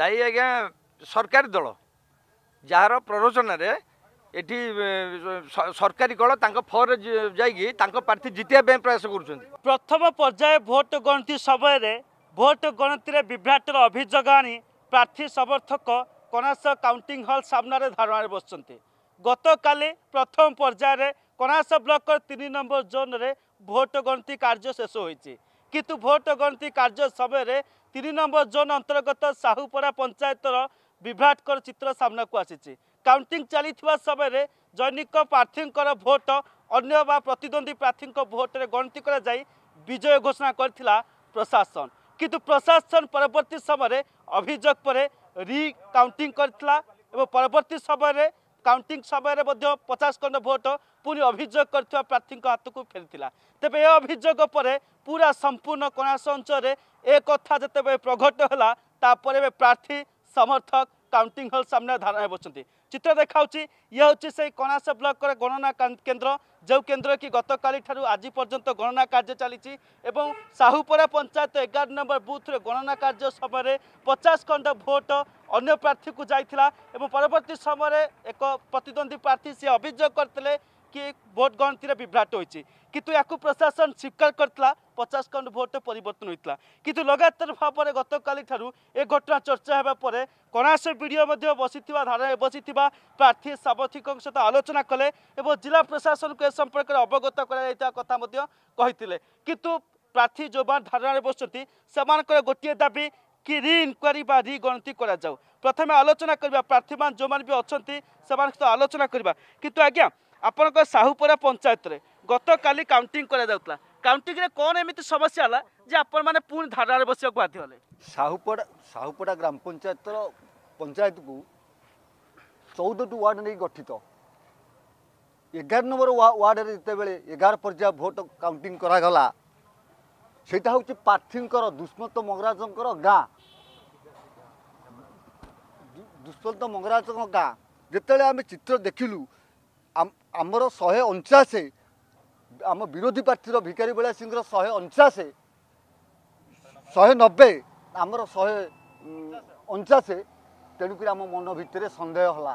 ଦାୟୀ ଆଜ୍ଞା ସରକାରୀ ଦଳ ଯାହାର ପ୍ରରୋଚନାରେ ଏଠି ସରକାରୀ ଦଳ ତାଙ୍କ ଫରେ ଯାଇକି ତାଙ୍କ ପ୍ରାର୍ଥୀ ଜିତିବା ପାଇଁ ପ୍ରୟାସ କରୁଛନ୍ତି ପ୍ରଥମ ପର୍ଯ୍ୟାୟ ଭୋଟ ଗଣତି ସମୟରେ ଭୋଟ ଗଣତିରେ ବିଭ୍ରାଟର ଅଭିଯୋଗ ଆଣି ପ୍ରାର୍ଥୀ ସମର୍ଥକ କଣାସ କାଉଣ୍ଟିଂ ହଲ୍ ସାମ୍ନାରେ ଧାରଣାରେ ବସିଛନ୍ତି ଗତକାଲି ପ୍ରଥମ ପର୍ଯ୍ୟାୟରେ କଣାସ ବ୍ଲକର ତିନି ନମ୍ବର ଜୋନ୍ରେ ଭୋଟ ଗଣତି କାର୍ଯ୍ୟ ଶେଷ ହୋଇଛି କିନ୍ତୁ ଭୋଟ ଗଣତି କାର୍ଯ୍ୟ ସମୟରେ ତିନି ନମ୍ବର ଜୋନ୍ ଅନ୍ତର୍ଗତ ସାହୁପଡ଼ା ପଞ୍ଚାୟତର ବିଭ୍ରାଟକର ଚିତ୍ର ସାମ୍ନାକୁ ଆସିଛି କାଉଣ୍ଟିଂ ଚାଲିଥିବା ସମୟରେ ଜୈନିକ ପ୍ରାର୍ଥୀଙ୍କର ଭୋଟ ଅନ୍ୟ ବା ପ୍ରତିଦ୍ୱନ୍ଦ୍ୱୀ ପ୍ରାର୍ଥୀଙ୍କ ଭୋଟରେ ଗଣତି କରାଯାଇ ବିଜୟ ଘୋଷଣା କରିଥିଲା ପ୍ରଶାସନ କିନ୍ତୁ ପ୍ରଶାସନ ପରବର୍ତ୍ତୀ ସମୟରେ ଅଭିଯୋଗ ପରେ ରିକାଉଣ୍ଟିଂ କରିଥିଲା ଏବଂ ପରବର୍ତ୍ତୀ ସମୟରେ କାଉଣ୍ଟିଂ ସମୟରେ ମଧ୍ୟ ପଚାଶ ଖଣ୍ଡ ଭୋଟ ପୁଣି ଅଭିଯୋଗ କରିଥିବା ପ୍ରାର୍ଥୀଙ୍କ ହାତକୁ ଫେରିଥିଲା ତେବେ ଏ ଅଭିଯୋଗ ପରେ ପୁରା ସମ୍ପୂର୍ଣ୍ଣ କଣାସ ଅଞ୍ଚଳରେ ଏ କଥା ଯେତେବେଳେ ପ୍ରଘଟ ହେଲା ତାପରେ ଏବେ ପ୍ରାର୍ଥୀ ସମର୍ଥକ କାଉଣ୍ଟିଂ ହଲ୍ ସାମ୍ନାରେ ଧାରଣା ବସୁଛନ୍ତି ଚିତ୍ର ଦେଖାଉଛି ଇଏ ହେଉଛି ସେଇ କଣାସ ବ୍ଲକର ଗଣନା କେନ୍ଦ୍ର ଯେଉଁ କେନ୍ଦ୍ର କି ଗତକାଲିଠାରୁ ଆଜି ପର୍ଯ୍ୟନ୍ତ ଗଣନା କାର୍ଯ୍ୟ ଚାଲିଛି ଏବଂ ସାହୁପଡ଼ା ପଞ୍ଚାୟତ ଏଗାର ନମ୍ବର ବୁଥରେ ଗଣନା କାର୍ଯ୍ୟ ସମୟରେ ପଚାଶ ଖଣ୍ଡ ଭୋଟ ଅନ୍ୟ ପ୍ରାର୍ଥୀକୁ ଯାଇଥିଲା ଏବଂ ପରବର୍ତ୍ତୀ ସମୟରେ ଏକ ପ୍ରତିଦ୍ୱନ୍ଦ୍ୱୀ ପ୍ରାର୍ଥୀ ସେ ଅଭିଯୋଗ କରିଥିଲେ କିଏ ଭୋଟ୍ ଗଣତିରେ ବିଭ୍ରାଟ ହୋଇଛି କିନ୍ତୁ ୟାକୁ ପ୍ରଶାସନ ସ୍ୱୀକାର କରିଥିଲା ପଚାଶ ଖଣ୍ଡ ଭୋଟ୍ରେ ପରିବର୍ତ୍ତନ ହୋଇଥିଲା କିନ୍ତୁ ଲଗାତାର ଭାବରେ ଗତକାଲିଠାରୁ ଏ ଘଟଣା ଚର୍ଚ୍ଚା ହେବା ପରେ କଣାସ ବିଡ଼ିଓ ମଧ୍ୟ ବସିଥିବା ଧାରଣା ବସିଥିବା ପ୍ରାର୍ଥୀ ସାମ୍ବାଦିକଙ୍କ ସହିତ ଆଲୋଚନା କଲେ ଏବଂ ଜିଲ୍ଲା ପ୍ରଶାସନକୁ ଏ ସମ୍ପର୍କରେ ଅବଗତ କରାଯାଇଥିବା କଥା ମଧ୍ୟ କହିଥିଲେ କିନ୍ତୁ ପ୍ରାର୍ଥୀ ଯେଉଁମାନେ ଧାରଣାରେ ବସୁଛନ୍ତି ସେମାନଙ୍କର ଗୋଟିଏ ଦାବି କି ରି ଇନକ୍ୱାରି ବା ରି ଗଣତି କରାଯାଉ ପ୍ରଥମେ ଆଲୋଚନା କରିବା ପ୍ରାର୍ଥୀମାନେ ଯେଉଁମାନେ ବି ଅଛନ୍ତି ସେମାନଙ୍କ ସହିତ ଆଲୋଚନା କରିବା କିନ୍ତୁ ଆଜ୍ଞା ଆପଣଙ୍କ ସାହୁପରା ପଞ୍ଚାୟତରେ ଗତକାଲି କାଉଣ୍ଟିଂ କରାଯାଉଥିଲା କାଉଣ୍ଟିଂରେ କ'ଣ ଏମିତି ସମସ୍ୟା ହେଲା ଯେ ଆପଣମାନେ ପୁଣି ଧାରଣାରେ ବସିବାକୁ ବାଧ୍ୟ ହେଲେ ସାହୁପଡ଼ା ସାହୁପଡ଼ା ଗ୍ରାମ ପଞ୍ଚାୟତର ପଞ୍ଚାୟତକୁ ଚଉଦଟି ୱାର୍ଡ଼ ନେଇ ଗଠିତ ଏଗାର ନମ୍ବର ୱାର୍ଡ଼ରେ ଯେତେବେଳେ ଏଗାର ପର୍ଯ୍ୟାୟ ଭୋଟ କାଉଣ୍ଟିଂ କରାଗଲା ସେଇଟା ହେଉଛି ପ୍ରାର୍ଥୀଙ୍କର ଦୁଷ୍ମନ୍ତ ମଙ୍ଗରାଜଙ୍କର ଗାଁ ଦୁଷ୍ମନ୍ତ ମଙ୍ଗରାଜଙ୍କ ଗାଁ ଯେତେବେଳେ ଆମେ ଚିତ୍ର ଦେଖିଲୁ ଆମର ଶହେ ଅଣଚାଶ ଆମ ବିରୋଧୀ ପାର୍ଟିର ଭିକାରୀ ବଳିଆ ସିଂହର ଶହେ ଅଣଚାଶ ଶହେ ନବେ ଆମର ଶହେ ଅଣଚାଶ ତେଣୁକରି ଆମ ମନ ଭିତରେ ସନ୍ଦେହ ହେଲା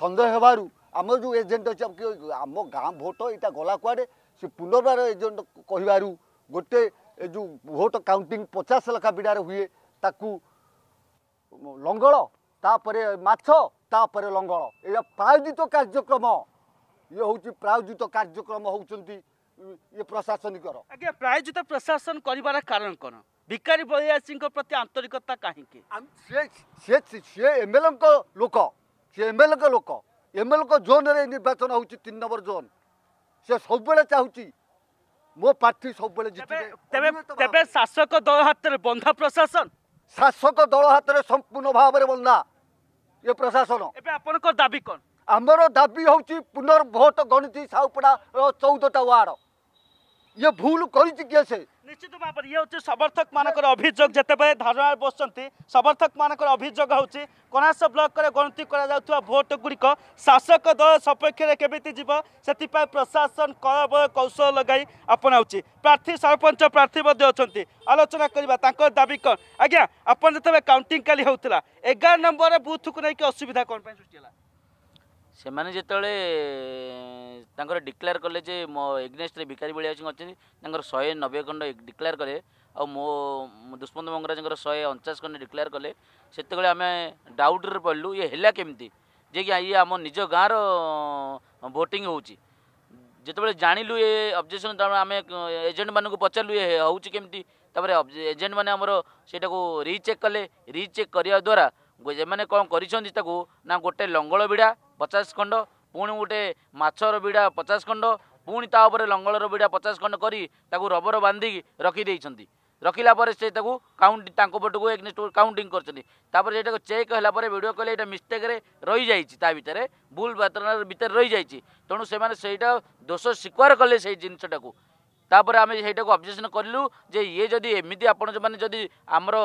ସନ୍ଦେହ ହେବାରୁ ଆମର ଯେଉଁ ଏଜେଣ୍ଟ ଅଛି କି ଆମ ଗାଁ ଭୋଟ ଏଇଟା ଗଲା କୁଆଡ଼େ ସେ ପୁନର୍ବାର ଏଜେଣ୍ଟ କହିବାରୁ ଗୋଟେ ଏ ଯେଉଁ ଭୋଟ କାଉଣ୍ଟିଂ ପଚାଶ ଲେଖା ବିଡ଼ାରେ ହୁଏ ତାକୁ ଲଙ୍ଗଳ ତାପରେ ମାଛ ତାପରେ ଲଙ୍ଗଳ ଏଇଟା ପ୍ରାୟୋଜିତ କାର୍ଯ୍ୟକ୍ରମ ଇଏ ହେଉଛି ପ୍ରାୟୋଜିତ କାର୍ଯ୍ୟକ୍ରମ ହେଉଛନ୍ତି ଇଏ ପ୍ରଶାସନିକର ଆଜ୍ଞା ପ୍ରାୟୋଜିତ ପ୍ରଶାସନ କରିବାର କାରଣ କ'ଣ ଭିକାରୀ ବଳିଆସୀଙ୍କ ପ୍ରତି ଆନ୍ତରିକତା କାହିଁକି ସିଏ ଏମ୍ଏଲ୍ଏଙ୍କ ଲୋକ ସିଏ ଏମ୍ଏଲ୍ଏଙ୍କ ଲୋକ ଏମ୍ଏଲ୍ଏଙ୍କ ଜୋନ୍ରେ ନିର୍ବାଚନ ହେଉଛି ତିନି ନମ୍ବର ଜୋନ୍ ସେ ସବୁବେଳେ ଚାହୁଁଛି ମୋ ପ୍ରାର୍ଥୀ ସବୁବେଳେ ତେବେ ଶାସକ ଦଳ ହାତରେ ବନ୍ଧା ପ୍ରଶାସନ ଶାସକ ଦଳ ହାତରେ ସମ୍ପୂର୍ଣ୍ଣ ଭାବରେ ବନ୍ଧା ଏ ପ୍ରଶାସନ ଏବେ ଆପଣଙ୍କ ଦାବି କ'ଣ ଆମର ଦାବି ହେଉଛି ପୁନର୍ଭୋଟ ଗଣତି ସାହୁପଡ଼ା ଚଉଦଟା ୱାର୍ଡ଼ ଇଏ ଭୁଲ କରିଛି କିଏ ସେ ନିଶ୍ଚିତ ଭାବରେ ଇଏ ହେଉଛି ସମର୍ଥକ ମାନଙ୍କର ଅଭିଯୋଗ ଯେତେବେଳେ ଧାରଣାରେ ବସୁଛନ୍ତି ମାନଙ୍କର ଅଭିଯୋଗ ହେଉଛି କଣାସ ବ୍ଲକରେ ଗଣତି କରାଯାଉଥିବା ଭୋଟ ଗୁଡ଼ିକ ଶାସକ ଦଳ ସପକ୍ଷରେ କେମିତି ଯିବ ସେଥିପାଇଁ ପ୍ରଶାସନ କଳବଳ କୌଶଳ ଲଗାଇ ଆପଣାଉଛି ପ୍ରାର୍ଥୀ ସରପଞ୍ଚ ପ୍ରାର୍ଥୀ ମଧ୍ୟ ଅଛନ୍ତି ଆଲୋଚନା କରିବା ତାଙ୍କ ଦାବି କ'ଣ ଆଜ୍ଞା ଆପଣ ଯେତେବେଳେ କାଉଣ୍ଟିଂ କାଲି ହେଉଥିଲା ଏଗାର ନମ୍ବରରେ ବୁଥକୁ ନେଇକି ଅସୁବିଧା କ'ଣ ପାଇଁ ସୃଷ୍ଟି ହେଲା ସେମାନେ ଯେତେବେଳେ ତାଙ୍କର ଡିକ୍ଲେୟାର କଲେ ଯେ ମୋ ଏଗ୍ନେଷ୍ଟରେ ଭିକାରୀ ବଳିଆସି ଅଛନ୍ତି ତାଙ୍କର ଶହେ ନବେ ଖଣ୍ଡ ଡିକ୍ଲେୟାର କଲେ ଆଉ ମୋ ଦୁଷ୍ମନ୍ତ ମଙ୍ଗରାଜଙ୍କର ଶହେ ଅଣଚାଶ ଖଣ୍ଡ ଡିକ୍ଲେୟାର କଲେ ସେତେବେଳେ ଆମେ ଡାଉଟ୍ରେ ପଡ଼ିଲୁ ଇଏ ହେଲା କେମିତି ଯେ କି ଇଏ ଆମ ନିଜ ଗାଁର ଭୋଟିଂ ହେଉଛି ଯେତେବେଳେ ଜାଣିଲୁ ଏ ଅବଜେକ୍ସନ୍ ତାପରେ ଆମେ ଏଜେଣ୍ଟମାନଙ୍କୁ ପଚାରିଲୁ ଇଏ ହେଉଛି କେମିତି ତାପରେ ଏଜେଣ୍ଟମାନେ ଆମର ସେଇଟାକୁ ରିଚେକ୍ କଲେ ରିଚେକ୍ କରିବା ଦ୍ୱାରା ଏମାନେ କ'ଣ କରିଛନ୍ତି ତାକୁ ନା ଗୋଟେ ଲଙ୍ଗଳ ବିଡ଼ା ପଚାଶ ଖଣ୍ଡ ପୁଣି ଗୋଟେ ମାଛର ବିଡ଼ା ପଚାଶ ଖଣ୍ଡ ପୁଣି ତା ଉପରେ ଲଙ୍ଗଳର ବିଡ଼ା ପଚାଶ ଖଣ୍ଡ କରି ତାକୁ ରବର ବାନ୍ଧିକି ରଖିଦେଇଛନ୍ତି ରଖିଲା ପରେ ସେ ତାକୁ କାଉଣ୍ଟିଂ ତାଙ୍କ ପଟକୁ ଏକନେଷ୍ଟ କାଉଣ୍ଟିଂ କରିଛନ୍ତି ତାପରେ ଏଇଟାକୁ ଚେକ୍ ହେଲା ପରେ ଭିଡ଼ିଓ କଲେ ଏଇଟା ମିଷ୍ଟେକ୍ରେ ରହିଯାଇଛି ତା ଭିତରେ ଭୁଲ ବାତର ଭିତରେ ରହିଯାଇଛି ତେଣୁ ସେମାନେ ସେଇଟା ଦୋଷ ସ୍ୱୀକାର କଲେ ସେଇ ଜିନିଷଟାକୁ ତାପରେ ଆମେ ସେଇଟାକୁ ଅବଜେକ୍ସନ୍ କରିଲୁ ଯେ ଇଏ ଯଦି ଏମିତି ଆପଣ ଯେଉଁମାନେ ଯଦି ଆମର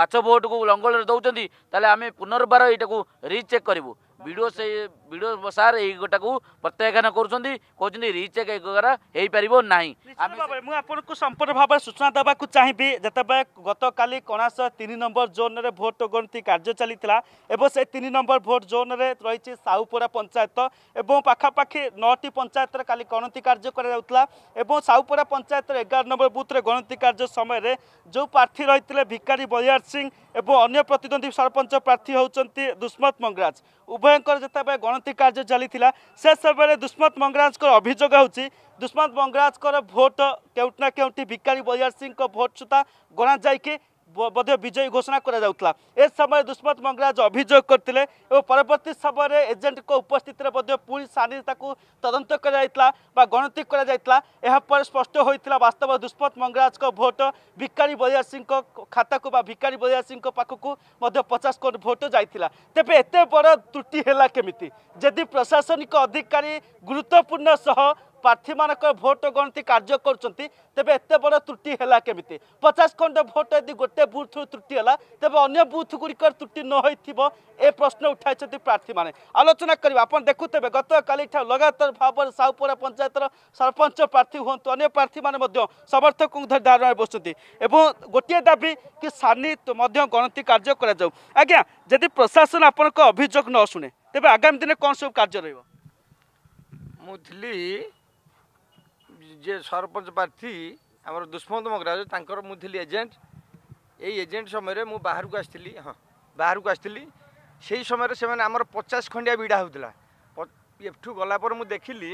ମାଛ ଭୋଟ୍କୁ ଲଙ୍ଗଳରେ ଦେଉଛନ୍ତି ତାହେଲେ ଆମେ ପୁନର୍ବାର ଏଇଟାକୁ ରିଚେକ୍ କରିବୁ ভিডিও সে ভিডিও সার এই গোটা প্রত্যাখ্যান করছেন কৌন রিচেক এই দ্বারা হয়েপারিব না আপনার সম্পূর্ণ ভাবে সূচনা দেওয়া চাহিবি যেতবে গতকাল কণাস তিন নম্বর জোনরে ভোট গণতি কার্য চাল এবং সেই তিন নম্বর ভোট জোনরে রয়েছে সাউপুরা পঞ্চায়েত এবং পাখাপাখি নটি পঞ্চায়েতরে কালি গণতি কার্য করা যাওয়া এবং সাউপুরা পঞ্চায়েতর এগার নম্বর বুথরে গণতি কার্য সময় যে প্রার্থী রয়েছে ভিকারী বলিয়ার সিং এবং অন্য প্রতিদ্বন্দ্বী সরপঞ্চ প্রার্থী হচ্ছেন দুষ্মত মঙ্গরাজ উভয় ଉଭୟଙ୍କର ଯେତେବେଳେ ଗଣତି କାର୍ଯ୍ୟ ଚାଲିଥିଲା ସେ ସମୟରେ ଦୁଷ୍ମନ୍ତ ମଙ୍ଗରାଜଙ୍କର ଅଭିଯୋଗ ହେଉଛି ଦୁଷ୍ମନ୍ତ ମଙ୍ଗରାଜଙ୍କର ଭୋଟ୍ କେଉଁଠି ନା କେଉଁଠି ଭିକାରୀ ବଳିଆର ସିଂଙ୍କ ଭୋଟ୍ ସୁଦ୍ଧା ଗଣାଯାଇକି ମଧ୍ୟ ବିଜୟୀ ଘୋଷଣା କରାଯାଉଥିଲା ଏ ସମୟରେ ଦୁଷ୍ମତ ମଙ୍ଗରାଜ ଅଭିଯୋଗ କରିଥିଲେ ଏବଂ ପରବର୍ତ୍ତୀ ସମୟରେ ଏଜେଣ୍ଟଙ୍କ ଉପସ୍ଥିତିରେ ମଧ୍ୟ ପୁଣି ସାନି ତାକୁ ତଦନ୍ତ କରାଯାଇଥିଲା ବା ଗଣତି କରାଯାଇଥିଲା ଏହାପରେ ସ୍ପଷ୍ଟ ହୋଇଥିଲା ବାସ୍ତବ ଦୁଷ୍ମତ ମଙ୍ଗରାଜଙ୍କ ଭୋଟ ଭିକାରୀ ବଜାସିଂହଙ୍କ ଖାତାକୁ ବା ଭିକାରୀ ବଜାସିଂହଙ୍କ ପାଖକୁ ମଧ୍ୟ ପଚାଶ କୋଟି ଭୋଟ ଯାଇଥିଲା ତେବେ ଏତେ ବଡ଼ ତ୍ରୁଟି ହେଲା କେମିତି ଯଦି ପ୍ରଶାସନିକ ଅଧିକାରୀ ଗୁରୁତ୍ୱପୂର୍ଣ୍ଣ ସହ প্রার্থীমানক ভোট গণতি কার্য করছেন তবে এত বড় ত্রুটি হল কমিটি পচাশ খন্ড ভোট যদি গোটে বুথ ত্রুটি হল তবে অন্য বুথ গুড়িক ত্রুটি নহইব এ প্রশ্ন উঠাইছেন প্রার্থী মানে আলোচনা করবে আপনার দেখুবে গতকালি লগাতার ভাবে সাউপুরা পঞ্চায়েতর সরপঞ্চ প্রার্থী হুম অন্য প্রার্থী মানে সমর্থক ধরে ধারণায় বসুন এবং গোটিয়ে দাবি কি সানি গণতি কার্য করা যাও আজ্ঞা যদি প্রশাসন আপনার অভিযোগ নশুনে তবে আগামী দিনে কম সব কার্য রহব মুঝলি যে ସରପଞ୍ଚ ପ୍ରାର୍ଥୀ ଆମର ଦୁଷ୍ମନ୍ତ ମଙ୍ଗରାଜ ତାଙ୍କର ମୁଁ ଥିଲି ଏଜେଣ୍ଟ ଏଇ ଏଜେଣ୍ଟ ସମୟରେ ମୁଁ ବାହାରକୁ ଆସିଥିଲି ହଁ ବାହାରକୁ ଆସିଥିଲି ସେଇ ସମୟରେ ସେମାନେ ଆମର ପଚାଶ ଖଣ୍ଡିଆ ବିଡ଼ା ହେଉଥିଲା ଏଠୁ ଗଲା ପରେ ମୁଁ ଦେଖିଲି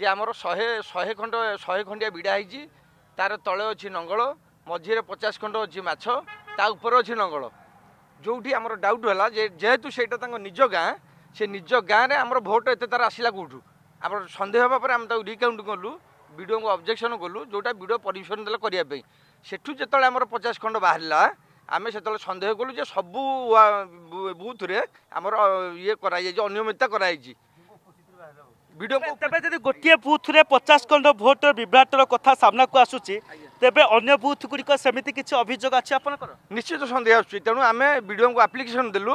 ଯେ ଆମର ଶହେ ଶହେ ଖଣ୍ଡ ଶହେ ଖଣ୍ଡିଆ ବିଡ଼ା ହେଇଛି ତାର ତଳେ ଅଛି ନଙ୍ଗଳ ମଝିରେ ପଚାଶ ଖଣ୍ଡ ଅଛି ମାଛ ତା ଉପରେ ଅଛି ନଙ୍ଗଳ ଯେଉଁଠି ଆମର ଡାଉଟ୍ ହେଲା ଯେ ଯେହେତୁ ସେଇଟା ତାଙ୍କ ନିଜ ଗାଁ ସେ ନିଜ ଗାଁରେ ଆମର ଭୋଟ୍ ଏତେ ତାର ଆସିଲା କେଉଁଠୁ ଆମର ସନ୍ଦେହ ହେବା ପରେ ଆମେ ତାକୁ ରିକାଉଣ୍ଟ କଲୁ ভিডিওকে অবজেকশন কলু যেটা ভিডিও পরমিশন দেলে করা সেঠু যেত আমার পচাশ খণ্ড বাহারা আমি সেতবে সন্দেহ কলু যে সবু বুথরে আমার ইয়ে করা যাই অনিয়মিততা করা হয়েছে ভিডিও তবে যদি গোটিয়ে বুথরে পচাশ খণ্ড ভোটর বিভ্রাটর কথা সামনাকু আসুচি তেবে অন্য বুথ গুড়ি সেমিতি কিছু অভিযোগ আছে আপনার নিশ্চিত সন্দেহ আসুচি তেমন আমি ভিডিওকে আপ্লিকেশন দেলু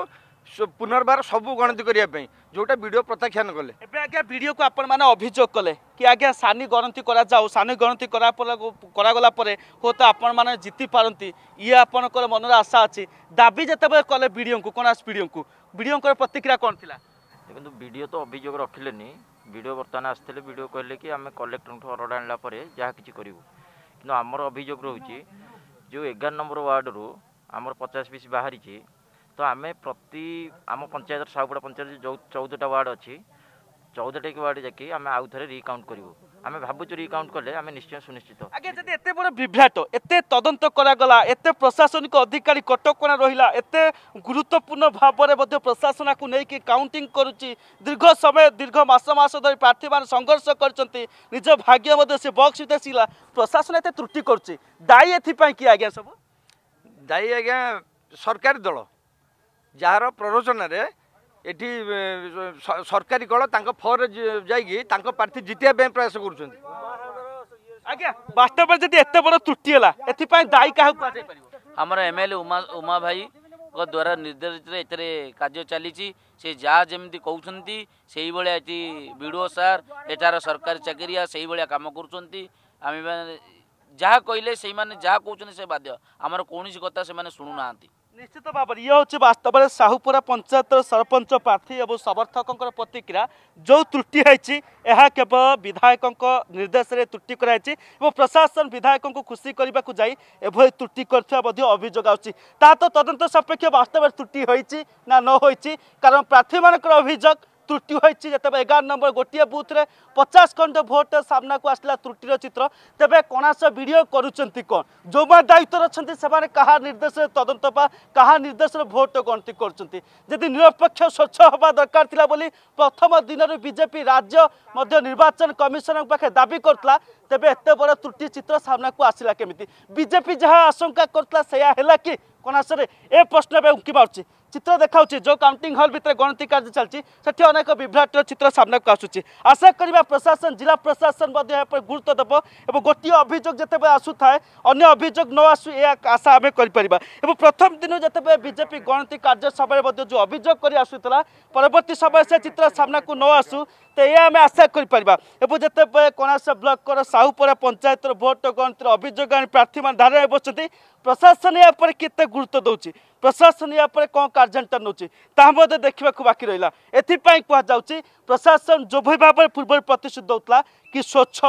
ପୁନର୍ବାର ସବୁ ଗଣତି କରିବା ପାଇଁ ଯେଉଁଟା ଭିଡ଼ିଓ ପ୍ରତ୍ୟାଖ୍ୟାନ କଲେ ଏବେ ଆଜ୍ଞା ଭିଡ଼ିଓକୁ ଆପଣମାନେ ଅଭିଯୋଗ କଲେ କି ଆଜ୍ଞା ସାନି ଗଣତି କରାଯାଉ ସାନି ଗଣତି କରାଗଲା ପରେ ହୁଏତ ଆପଣମାନେ ଜିତିପାରନ୍ତି ଇଏ ଆପଣଙ୍କର ମନରେ ଆଶା ଅଛି ଦାବି ଯେତେବେଳେ କଲେ ଭିଡ଼ିଓଙ୍କୁ କଣାସ ଭିଡ଼ିଓଙ୍କୁ ଭିଡ଼ିଓଙ୍କର ପ୍ରତିକ୍ରିୟା କ'ଣ ଥିଲା ଦେଖନ୍ତୁ ଭିଡ଼ିଓ ତ ଅଭିଯୋଗ ରଖିଲେନି ଭିଡ଼ିଓ ବର୍ତ୍ତମାନ ଆସିଥିଲେ ଭିଡ଼ିଓ କହିଲେ କି ଆମେ କଲେକ୍ଟରଙ୍କଠୁ ଅର୍ଡ଼ର ଆଣିଲା ପରେ ଯାହା କିଛି କରିବୁ କିନ୍ତୁ ଆମର ଅଭିଯୋଗ ରହୁଛି ଯେଉଁ ଏଗାର ନମ୍ବର ୱାର୍ଡ଼ରୁ ଆମର ପଚାଶ ପିସ୍ ବାହାରିଛି ତ ଆମେ ପ୍ରତି ଆମ ପଞ୍ଚାୟତର ସାହୁପଡ଼ା ପଞ୍ଚାୟତ ଯେଉଁ ଚଉଦଟା ୱାର୍ଡ଼ ଅଛି ଚଉଦଟା ୱାର୍ଡ଼ ଯାକି ଆମେ ଆଉ ଥରେ ରିକାଉଣ୍ଟ କରିବୁ ଆମେ ଭାବୁଛୁ ରିକାଉଣ୍ଟ କଲେ ଆମେ ନିଶ୍ଚୟ ସୁନିଶ୍ଚିତ ଆଜ୍ଞା ଯଦି ଏତେ ବଡ଼ ବିଭ୍ରାଟ ଏତେ ତଦନ୍ତ କରାଗଲା ଏତେ ପ୍ରଶାସନିକ ଅଧିକାରୀ କଟକଣା ରହିଲା ଏତେ ଗୁରୁତ୍ୱପୂର୍ଣ୍ଣ ଭାବରେ ମଧ୍ୟ ପ୍ରଶାସନକୁ ନେଇକି କାଉଣ୍ଟିଂ କରୁଛି ଦୀର୍ଘ ସମୟ ଦୀର୍ଘ ମାସ ମାସ ଧରି ପ୍ରାର୍ଥୀମାନେ ସଂଘର୍ଷ କରିଛନ୍ତି ନିଜ ଭାଗ୍ୟ ମଧ୍ୟ ସେ ବକ୍ସ ଭିତରେ ଶିଖିଲା ପ୍ରଶାସନ ଏତେ ତ୍ରୁଟି କରୁଛି ଦାୟୀ ଏଥିପାଇଁ କି ଆଜ୍ଞା ସବୁ ଦାୟୀ ଆଜ୍ଞା ସରକାରୀ ଦଳ ଯାହାର ପ୍ରରୋଚନାରେ ଏଠି ସରକାରୀ ଦଳ ତାଙ୍କ ଫରେ ଯାଇକି ତାଙ୍କ ପ୍ରାର୍ଥୀ ଜିତିବା ପାଇଁ ପ୍ରୟାସ କରୁଛନ୍ତି ଆଜ୍ଞା ବାସ୍ତବରେ ଯଦି ଏତେ ବଡ଼ ତ୍ରୁଟି ହେଲା ଏଥିପାଇଁ ଦାୟୀ କାହାକୁ କୁହାଯାଇପାରିବ ଆମର ଏମ୍ଏଲ୍ଏ ଉମା ଉମା ଭାଇଙ୍କ ଦ୍ୱାରା ନିର୍ଦ୍ଦେଶିତରେ ଏଥିରେ କାର୍ଯ୍ୟ ଚାଲିଛି ସେ ଯାହା ଯେମିତି କହୁଛନ୍ତି ସେଇଭଳିଆ ଏଠି ବି ଡ଼ି ଓ ସାର୍ ଏଠାର ସରକାରୀ ଚାକିରିଆ ସେଇଭଳିଆ କାମ କରୁଛନ୍ତି ଆମେ ଯାହା କହିଲେ ସେଇମାନେ ଯାହା କହୁଛନ୍ତି ସେ ବାଧ୍ୟ ଆମର କୌଣସି କଥା ସେମାନେ ଶୁଣୁନାହାନ୍ତି নিশ্চিত ভাবে ইয়ে হচ্ছে বাস্তবের সাহুপুরা পঞ্চায়েত সরপঞ্চ প্রার্থী এবং সমর্থক প্রতিক্রিয়া যে ত্রুটি হয়েছি এহা কেবল বিধায়ক নির্দেশে ত্রুটি করা হয়েছে এবং প্রশাসন বিধায়ক খুশি করা যাই এভাবে ত্রুটি করতে অভিযোগ আসছে তা তো তদন্ত সাপেক্ষ বাস্তবের ত্রুটি হয়েছে না ন হয়েছে কারণ প্রার্থী মানুষ অভিযোগ ত্রুটি হয়েছে যেত এগার নম্বর গোটিয়ে বুথে পচাশ খন্ড ভোট সামনাকু আসলা ত্রুটির চিত্র তেবে কণাশ ভিডিও করছেন কণ যে দায়িত্বর অনেক সে কাহা নির্দেশে তদন্ত বা কাহা নির্দেশ ভোট গণতি করছেন যদি নিরপেক্ষ স্বচ্ছ হওয়া দরকার লা বলে প্রথম দিনর বিজেপি রাজ্য মধ্য নির্বাচন কমিশনের পাখে দাবি করলা তেবে এত বড় ত্রুটি চিত্র সামনাকু আসলা কমিটি বিজেপি যা আশঙ্কা করলা সেয়া হল কি কণাশরে এ প্রশ্ন এবার উঙ্কি মারুছে চিত্র দেখাচ্ছি যে কাউন্টিং হল ভিতরে গণতি কার্য চলছে সেটি অনেক বিভ্রাটর চিত্র সামনাকু আসুচি আশা করা প্রশাসন জেলা প্রশাসন এপরে গুরুত্ব দেব এবং গোটিয়ে অভিযোগ যেতবে আসু থাকে অন্য অভিযোগ ন আসু এ আশা আমি করে এবং প্রথম দিন যেতবে বিজেপি গণতি কার্য সভায় যে অভিযোগ করে আসুলা পরবর্তী সময় সে চিত্র সামনাকু ন আসু তো ଏହା ଆମେ ଆଶା କରିପାରିବା ଏବଂ ଯେତେବେଳେ କଣାସ ବ୍ଲକର ସାହୁପଡ଼ା ପଞ୍ଚାୟତର ଭୋଟ ଗଣତିର ଅଭିଯୋଗ ଆଣି ପ୍ରାର୍ଥୀମାନେ ଧାରାରେ ବସୁଛନ୍ତି ପ୍ରଶାସନ ଏହା ଉପରେ କେତେ ଗୁରୁତ୍ୱ ଦେଉଛି ପ୍ରଶାସନ ଏହା ଉପରେ କ'ଣ କାର୍ଯ୍ୟାନୁଷ୍ଠାନ ନେଉଛି ତାହା ମଧ୍ୟ ଦେଖିବାକୁ ବାକି ରହିଲା ଏଥିପାଇଁ କୁହାଯାଉଛି ପ୍ରଶାସନ ଯେଭଳି ଭାବରେ ପୂର୍ବରୁ ପ୍ରତିଶ୍ରୁତି ଦେଉଥିଲା କି ସ୍ୱଚ୍ଛ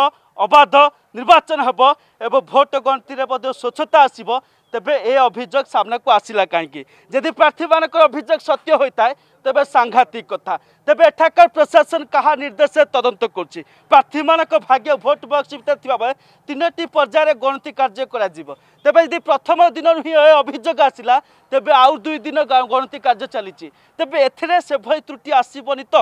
ଅବାଧ ନିର୍ବାଚନ ହେବ ଏବଂ ଭୋଟ ଗଣତିରେ ମଧ୍ୟ ସ୍ୱଚ୍ଛତା ଆସିବ ତେବେ ଏ ଅଭିଯୋଗ ସାମ୍ନାକୁ ଆସିଲା କାହିଁକି ଯଦି ପ୍ରାର୍ଥୀମାନଙ୍କର ଅଭିଯୋଗ ସତ୍ୟ ହୋଇଥାଏ ତେବେ ସାଂଘାତିକ କଥା ତେବେ ଏଠାକାର ପ୍ରଶାସନ କାହା ନିର୍ଦ୍ଦେଶରେ ତଦନ୍ତ କରୁଛି ପ୍ରାର୍ଥୀମାନଙ୍କ ଭାଗ୍ୟ ଭୋଟ ବକ୍ସ ଭିତରେ ଥିବାବେଳେ ତିନୋଟି ପର୍ଯ୍ୟାୟରେ ଗଣତି କାର୍ଯ୍ୟ କରାଯିବ ତେବେ ଯଦି ପ୍ରଥମ ଦିନରୁ ହିଁ ଏ ଅଭିଯୋଗ ଆସିଲା ତେବେ ଆଉ ଦୁଇ ଦିନ ଗଣତି କାର୍ଯ୍ୟ ଚାଲିଛି ତେବେ ଏଥିରେ ସେଭଳି ତ୍ରୁଟି ଆସିବନି ତ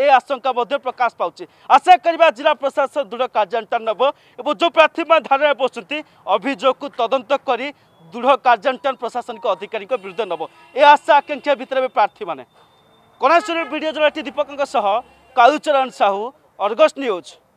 ଏ ଆଶଙ୍କା ମଧ୍ୟ ପ୍ରକାଶ ପାଉଛି ଆଶା କରିବା ଜିଲ୍ଲା ପ୍ରଶାସନ ଦୃଢ଼ କାର୍ଯ୍ୟାନୁଷ୍ଠାନ ନେବ ଏବଂ ଯେଉଁ ପ୍ରାର୍ଥୀମାନେ ଧାରଣାରେ ବସୁଛନ୍ତି ଅଭିଯୋଗକୁ ତଦନ୍ତ କରି ଦୃଢ଼ କାର୍ଯ୍ୟାନୁଷ୍ଠାନ ପ୍ରଶାସନିକ ଅଧିକାରୀଙ୍କ ବିରୁଦ୍ଧ ନେବ ଏ ଆଶା ଆକାଂକ୍ଷା ଭିତରେ ଏବେ ପ୍ରାର୍ଥୀମାନେ କଣାସୁର ଭିଡ଼ିଓ ଜଣାଟି ଦୀପକଙ୍କ ସହ କାଳୁଚରଣ ସାହୁ ଅର୍ଗସ୍ ନ୍ୟୁଜ୍